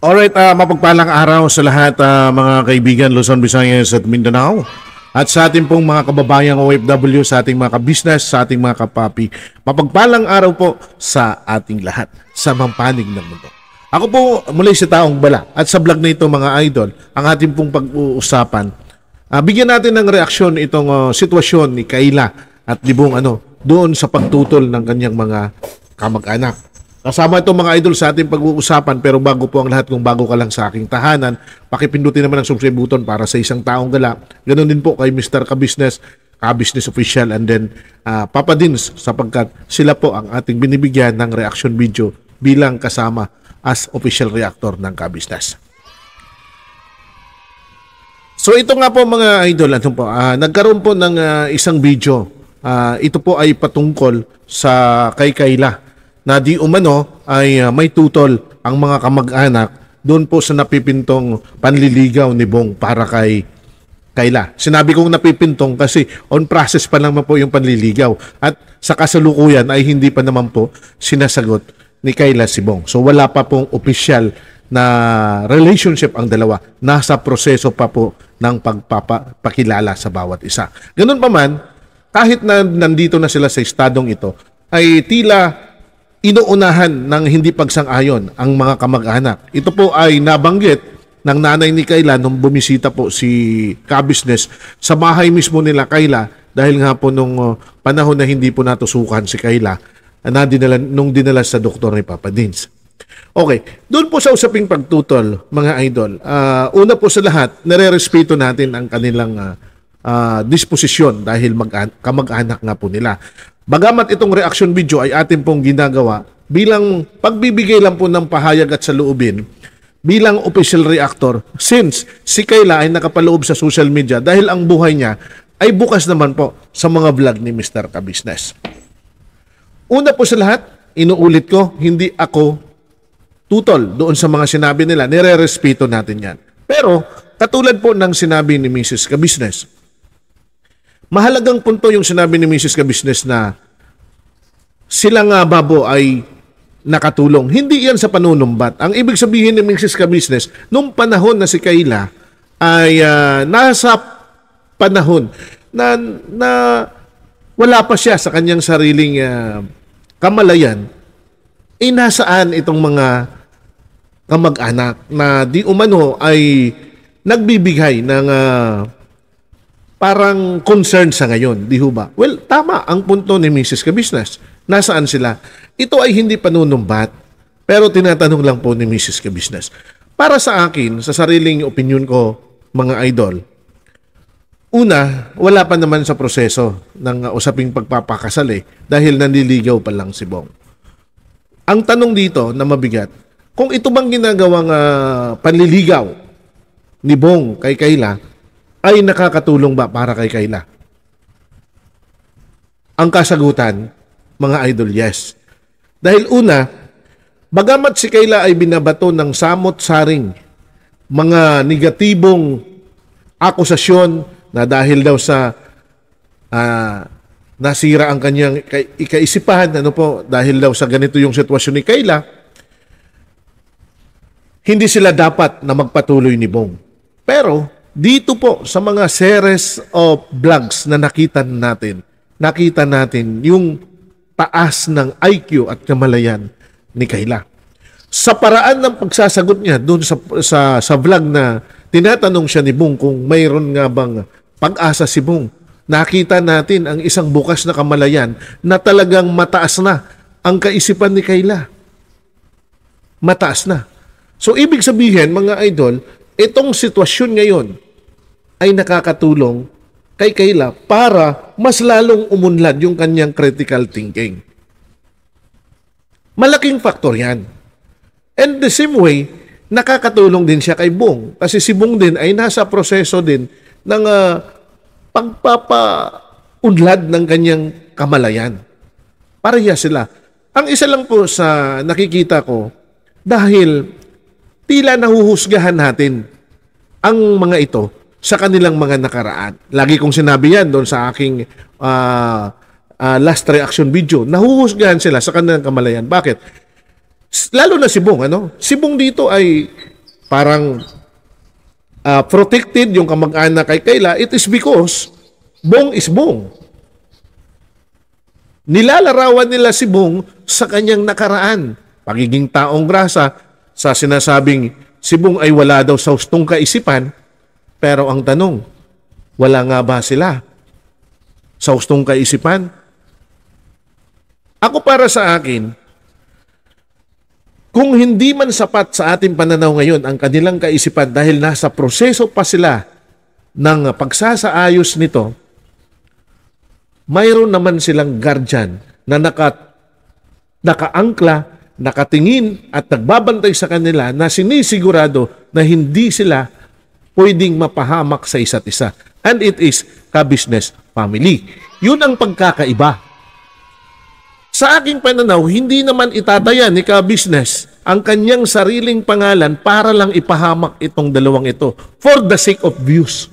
Alright, uh, ah, mapagpalang araw sa lahat uh, mga kaibigan Luzon, Visayas at Mindanao. At sa ating pong mga kababayang OFW, sa ating mga kabisnes, sa ating mga kapapi. Mapagpalang araw po sa ating lahat, sa mampanig ng mundo. Ako po muli si Taong Bala at sa vlog na ito mga idol, ang ating pong pag-uusapan. Uh, bigyan natin ng reaksyon itong uh, sitwasyon ni Kayla at Libong ano, doon sa pagtutol ng kanyang mga kamag-anak. Kasama itong mga idol sa ating pag-uusapan pero bago po ang lahat kung bago ka lang sa aking tahanan, pakipindutin naman ang subscribe button para sa isang taong gala. Ganun din po kay Mr. Kabusiness, Kabusiness Official and then uh, Papa Dins sapagkat sila po ang ating binibigyan ng reaction video bilang kasama as official reactor ng Kabusiness. So ito nga po mga idol, ano po, uh, nagkaroon po ng uh, isang video. Uh, ito po ay patungkol sa kay Kayla na di umano ay uh, may tutol ang mga kamag-anak doon po sa napipintong panliligaw ni Bong para kay Kayla. Sinabi kong napipintong kasi on process pa lang po yung panliligaw at sa kasalukuyan ay hindi pa naman po sinasagot ni Kayla si Bong. So wala pa pong official na relationship ang dalawa. Nasa proseso pa po ng pagpapakilala sa bawat isa. Ganun pa man, kahit na nandito na sila sa estadong ito, ay tila inuunahan ng hindi pagsang-ayon ang mga kamag-anak. Ito po ay nabanggit ng nanay ni Kayla nung bumisita po si Kabisnes sa bahay mismo nila Kayla dahil nga po nung uh, panahon na hindi po natusukan si Kayla na dinala, nung dinala sa doktor ni Papa Dins. Okay, doon po sa usaping pagtutol, mga idol, uh, una po sa lahat, nare-respeto natin ang kanilang uh, uh, disposisyon dahil mag kamag-anak nga po nila. Bagamat itong reaction video ay atin pong ginagawa bilang pagbibigay lang po ng pahayag at saloobin bilang official reactor since si Kayla ay nakapaloob sa social media dahil ang buhay niya ay bukas naman po sa mga vlog ni Mr. Kabisnes. Una po sa lahat, inuulit ko, hindi ako tutol doon sa mga sinabi nila. Nire-respeto natin yan. Pero katulad po ng sinabi ni Mrs. Kabisnes, Mahalagang punto yung sinabi ni Mrs. ka na sila nga babo ay nakatulong. Hindi yan sa panunumbat. Ang ibig sabihin ni Mrs. ka nung panahon na si Kayla ay uh, nasa panahon na, na wala pa siya sa kanyang sariling uh, kamalayan, eh nasaan itong mga kamag-anak na di umano ay nagbibigay ng uh, parang concern sa ngayon, di ho ba? Well, tama ang punto ni Mrs. Kabisnes. Nasaan sila? Ito ay hindi panunumbat, pero tinatanong lang po ni Mrs. Kabisnes. Para sa akin, sa sariling opinion ko, mga idol, una, wala pa naman sa proseso ng usaping pagpapakasal eh, dahil nanliligaw pa lang si Bong. Ang tanong dito na mabigat, kung ito bang ginagawang uh, panliligaw ni Bong kay Kayla, ay nakakatulong ba para kay Kayla? Ang kasagutan, mga idol, yes. Dahil una, bagamat si Kayla ay binabato ng samot-saring mga negatibong akusasyon na dahil daw sa uh, nasira ang kanyang ikaisipahan, ano po, dahil daw sa ganito yung sitwasyon ni Kayla, hindi sila dapat na magpatuloy ni Bong. Pero, dito po sa mga series of vlogs na nakita natin, nakita natin yung taas ng IQ at kamalayan ni Kayla. Sa paraan ng pagsasagot niya doon sa, sa, sa vlog na tinatanong siya ni Bung kung mayroon nga bang pag-asa si Bung, nakita natin ang isang bukas na kamalayan na talagang mataas na ang kaisipan ni Kayla. Mataas na. So ibig sabihin mga idol, itong sitwasyon ngayon, ay nakakatulong kay Kayla para mas lalong umunlad yung kanyang critical thinking. Malaking faktor yan. And the same way, nakakatulong din siya kay Bong. Kasi si Bong din ay nasa proseso din ng uh, pagpapaunlad ng kanyang kamalayan. Pareha sila. Ang isa lang po sa nakikita ko, dahil tila nahuhusgahan natin ang mga ito sa kanilang mga nakaraan. Lagi kong sinabi yan doon sa aking uh, uh, last reaction video. Nahuhusgahan sila sa kanilang kamalayan. Bakit? Lalo na si Bong. Ano? Si Bong dito ay parang uh, protected yung kamag-anak kay Kayla. It is because Bong is Bong. Nilalarawan nila si Bong sa kanyang nakaraan. Pagiging taong grasa sa sinasabing si Bong ay wala daw sa hustong kaisipan pero ang tanong, wala nga ba sila sa hustong kaisipan? Ako para sa akin, kung hindi man sapat sa ating pananaw ngayon ang kanilang kaisipan dahil nasa proseso pa sila ng pagsasaayos nito, mayroon naman silang guardian na nakat, nakaangkla, nakatingin at nagbabantay sa kanila na sinisigurado na hindi sila pwedeng mapahamak sa isa't isa. And it is ka-business family. Yun ang pagkakaiba. Sa aking pananaw, hindi naman itataya ni ka-business ang kanyang sariling pangalan para lang ipahamak itong dalawang ito for the sake of views.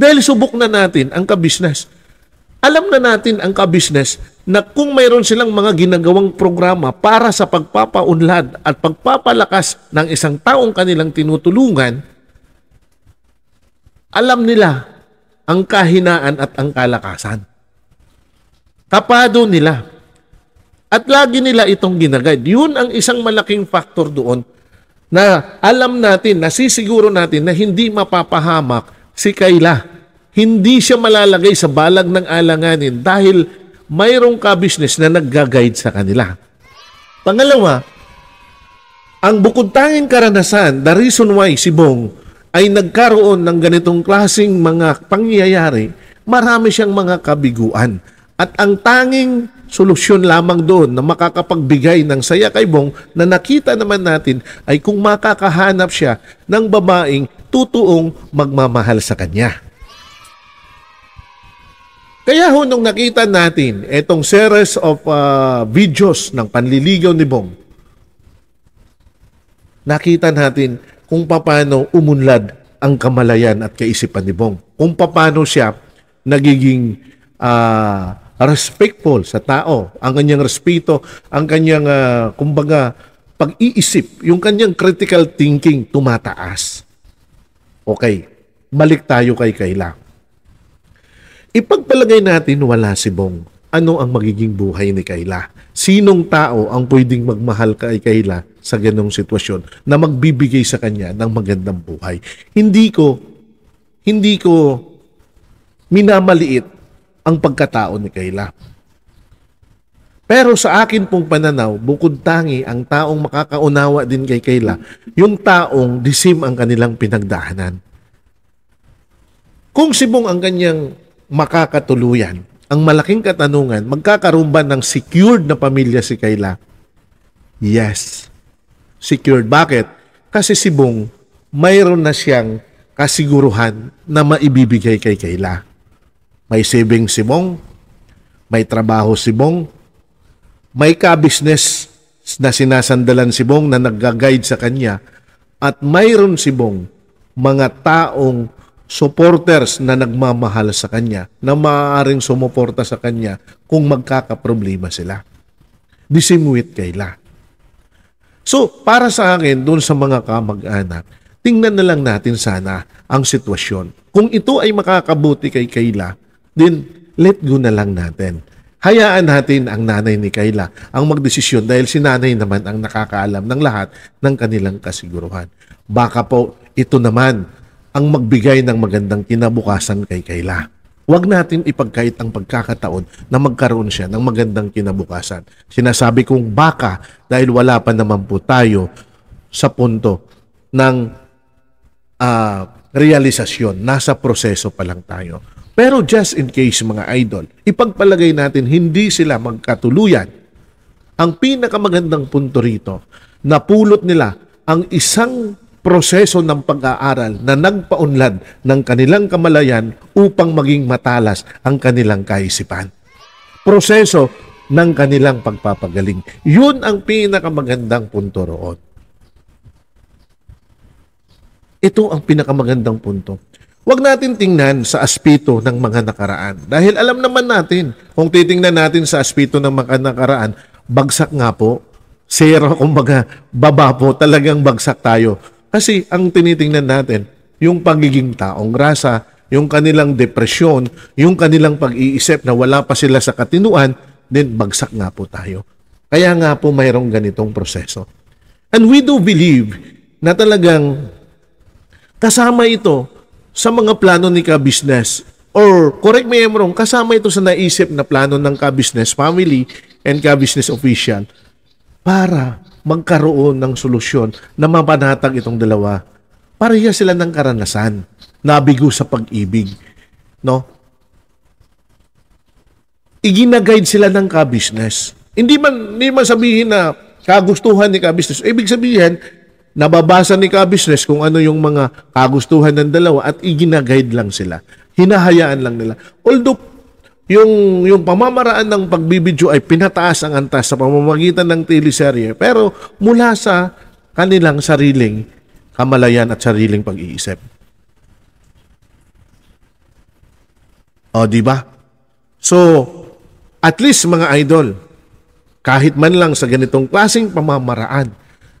Dahil subok na natin ang ka-business. Alam na natin ang ka-business na kung mayroon silang mga ginagawang programa para sa pagpapaunlad at pagpapalakas ng isang taong kanilang tinutulungan, alam nila ang kahinaan at ang kalakasan. Tapado nila. At lagi nila itong ginagayad. Yun ang isang malaking factor doon na alam natin, nasisiguro natin na hindi mapapahamak si Kayla. Hindi siya malalagay sa balag ng alanganin dahil mayroong ka-business na nag-guide sa kanila. Pangalawa, ang bukod tanging karanasan, the reason why si Bong ay nagkaroon ng ganitong klasing mga pangyayari, marami siyang mga kabiguan. At ang tanging solusyon lamang doon na makakapagbigay ng saya kay Bong na nakita naman natin ay kung makakahanap siya ng babaeng tutuong magmamahal sa kanya. Kaya ho nung nakita natin itong series of uh, videos ng panliligaw ni Bong, nakita natin kung paano umunlad ang kamalayan at kaisipan ni Bong. Kung paano siya nagiging uh, respectful sa tao, ang kanyang respeto, ang kanyang uh, kumbaga pag-iisip, yung kanyang critical thinking tumataas. Okay, balik tayo kay Kaila. Ipagpalagay natin wala si Bong ano ang magiging buhay ni Kayla? Sinong tao ang pwedeng magmahal kay Kayla sa ganong sitwasyon na magbibigay sa kanya ng magandang buhay? Hindi ko, hindi ko minamaliit ang pagkatao ni Kayla. Pero sa akin pong pananaw, bukod tangi ang taong makakaunawa din kay Kayla, yung taong disim ang kanilang pinagdahanan. Kung si Bong ang kanyang makakatuluyan, ang malaking katanungan, magkakaroon ba ng secured na pamilya si Kayla? Yes. Secured. Bakit? Kasi si Bong, mayroon na siyang kasiguruhan na maibibigay kay Kayla. May saving si Bong, may trabaho si Bong, may ka-business na sinasandalan si Bong na nag-guide sa kanya at mayroon si Bong mga taong supporters na nagmamahal sa kanya na maaaring sumuporta sa kanya kung magkakaproblema sila. Disimuit kayla. So, para sa akin, doon sa mga kamag-anak, tingnan na lang natin sana ang sitwasyon. Kung ito ay makakabuti kay Kayla, then let go na lang natin. Hayaan natin ang nanay ni Kayla ang magdesisyon dahil si nanay naman ang nakakaalam ng lahat ng kanilang kasiguruhan. Baka po ito naman ang magbigay ng magandang kinabukasan kay Kayla. Huwag natin ipagkait ang pagkakataon na magkaroon siya ng magandang kinabukasan. Sinasabi kong baka dahil wala pa naman po tayo sa punto ng uh, realisasyon. Nasa proseso pa lang tayo. Pero just in case mga idol, ipagpalagay natin hindi sila magkatuluyan. Ang pinakamagandang punto rito, napulot nila ang isang proseso ng pag-aaral na nagpaunlad ng kanilang kamalayan upang maging matalas ang kanilang kaisipan. Proseso ng kanilang pagpapagaling. Yun ang pinakamagandang punto roon. Ito ang pinakamagandang punto. Huwag natin tingnan sa aspito ng mga nakaraan. Dahil alam naman natin, kung titingnan natin sa aspito ng mga nakaraan, bagsak nga po, sira kumbaga, baba po, talagang bagsak tayo kasi ang tinitingnan natin, yung pagiging taong rasa, yung kanilang depresyon, yung kanilang pag-iisip na wala pa sila sa katinuan, then bagsak nga po tayo. Kaya nga po mayroong ganitong proseso. And we do believe na talagang kasama ito sa mga plano ni ka-business or correct me I'm wrong, kasama ito sa naisip na plano ng ka-business family and ka-business official para magkaroon ng solusyon na mapanatag itong dalawa. Pareha sila ng karanasan, nabigo sa pag-ibig. No? Iginaguide sila ng ka-business. Hindi man, hindi man sabihin na kagustuhan ni ka-business. Ibig sabihin, nababasa ni ka-business kung ano yung mga kagustuhan ng dalawa at iginaguide lang sila. Hinahayaan lang nila. Although yung, yung pamamaraan ng pagbibidyo ay pinataas ang antas sa pamamagitan ng teleserye pero mula sa kanilang sariling kamalayan at sariling pag-iisip. O, di ba? So, at least mga idol, kahit man lang sa ganitong klasing pamamaraan,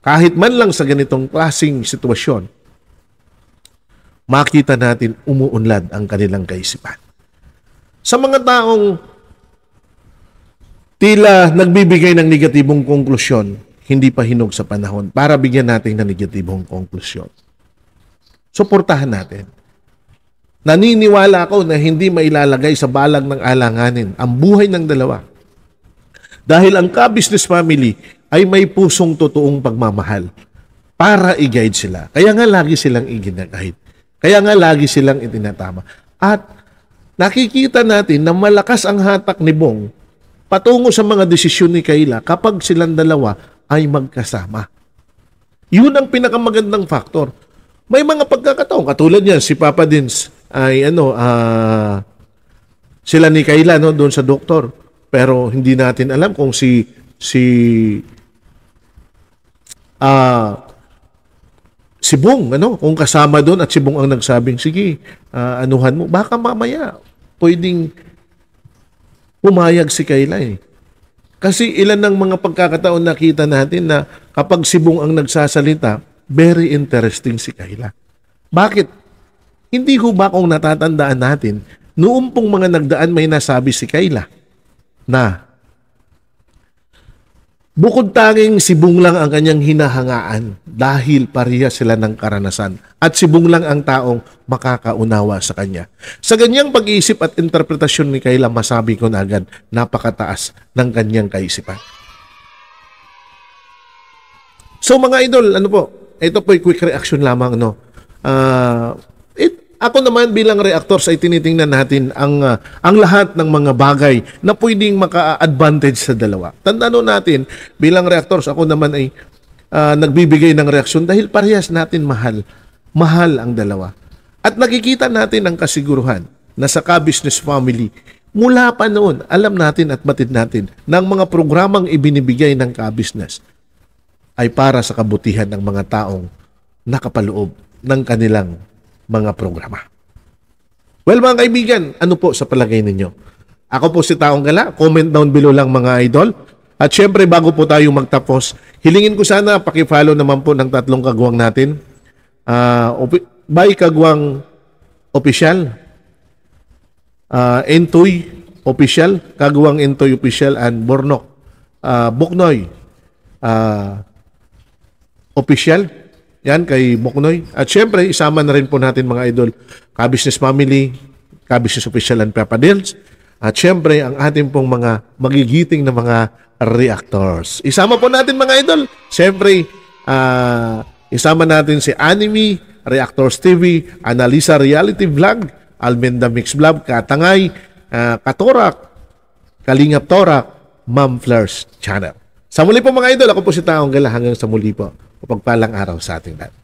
kahit man lang sa ganitong klasing sitwasyon, makita natin umuunlad ang kanilang kaisipan sa mga taong tila nagbibigay ng negatibong konklusyon, hindi pa hinog sa panahon para bigyan natin ng negatibong konklusyon. Suportahan natin. Naniniwala ako na hindi mailalagay sa balag ng alanganin ang buhay ng dalawa. Dahil ang ka-business family ay may pusong totoong pagmamahal para i-guide sila. Kaya nga lagi silang iginagahit. Kaya nga lagi silang itinatama. At nakikita natin na malakas ang hatak ni Bong patungo sa mga desisyon ni Kayla kapag silang dalawa ay magkasama. Yun ang pinakamagandang factor. May mga pagkakataon, katulad niyan, si Papa Dins ay ano, uh, sila ni Kayla no, doon sa doktor. Pero hindi natin alam kung si si uh, si Bong, ano, kung kasama doon at si Bong ang nagsabing, sige, uh, anuhan mo. Baka mamaya, pwedeng pumayag si Kayla eh. Kasi ilan ng mga pagkakataon nakita natin na kapag sibong ang nagsasalita, very interesting si Kayla. Bakit? Hindi ko ba kung natatandaan natin, noong pong mga nagdaan may nasabi si Kayla na bukod tanging si Bong lang ang kanyang hinahangaan dahil pariya sila ng karanasan at sibong lang ang taong makakaunawa sa kanya. Sa ganyang pag-iisip at interpretasyon ni Kayla, masabi ko na agad, napakataas ng kanyang kaisipan. So mga idol, ano po, ito po yung quick reaction lamang, no? Uh, it, ako naman bilang reactors ay tinitingnan natin ang uh, ang lahat ng mga bagay na pwedeng maka-advantage sa dalawa. Tandaan natin, bilang reactors ako naman ay uh, nagbibigay ng reaksyon dahil parehas natin mahal mahal ang dalawa. At nakikita natin ang kasiguruhan na sa Ka-Business Family, mula pa noon, alam natin at batid natin ng mga programang ibinibigay ng Ka-Business ay para sa kabutihan ng mga taong nakapaloob ng kanilang mga programa. Well, mga kaibigan, ano po sa palagay ninyo? Ako po si Taong Gala. Comment down below lang mga idol. At syempre, bago po tayo magtapos, hilingin ko sana pakifollow naman po ng tatlong kagawang natin uh, opi- by kagwang opisyal uh, entoy opisyal kagwang entoy opisyal and bornok uh, buknoy uh, opisyal yan kay Buknoy at syempre isama na rin po natin mga idol ka-business family ka-business official and Papa Dils at syempre ang ating pong mga magigiting na mga reactors isama po natin mga idol syempre uh, Isama natin si Anime, Reactors TV, Analisa Reality Vlog, Almenda Mix Vlog, Katangay, uh, Katorak, Kalingap Torak, Ma'am Fleurs Channel. Sa muli po mga idol, ako po si Taong Gala hanggang sa muli po. Pagpalang araw sa ating lahat.